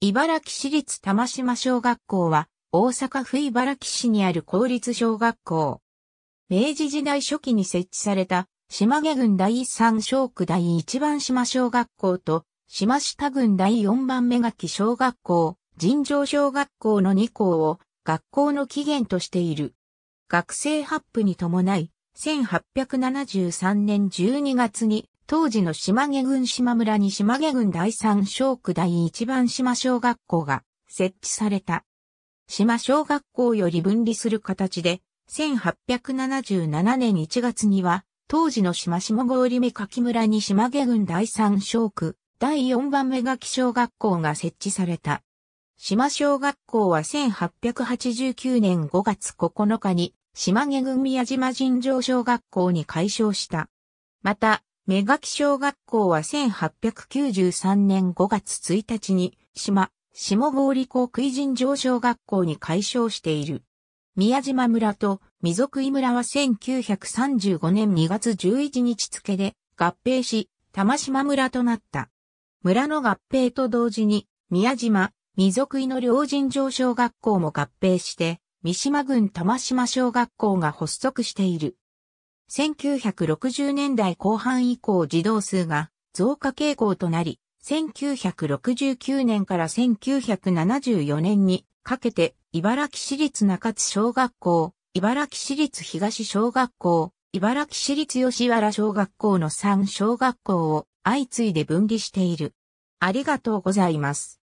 茨城市立玉島小学校は、大阪府茨城市にある公立小学校。明治時代初期に設置された、島毛郡第三小区第一番島小学校と、島下郡第四番目垣小学校、尋常小学校の2校を、学校の起源としている。学生発布に伴い、1873年12月に、当時の島毛郡島村に島毛郡第三小区第一番島小学校が設置された。島小学校より分離する形で、1877年1月には、当時の島下郡目柿村に島毛郡第三小区、第四番目柿小学校が設置された。島小学校は1889年5月9日に島毛郡宮島尋常小学校に改称した。また、目垣小学校は1893年5月1日に島、下氷港区尋常小学校に改称している。宮島村と溝食村は1935年2月11日付で合併し、玉島村となった。村の合併と同時に、宮島、未属意の両人上小学校も合併して、三島郡玉島小学校が発足している。1960年代後半以降児童数が増加傾向となり、1969年から1974年にかけて、茨城市立中津小学校、茨城市立東小学校、茨城市立吉原小学校の3小学校を相次いで分離している。ありがとうございます。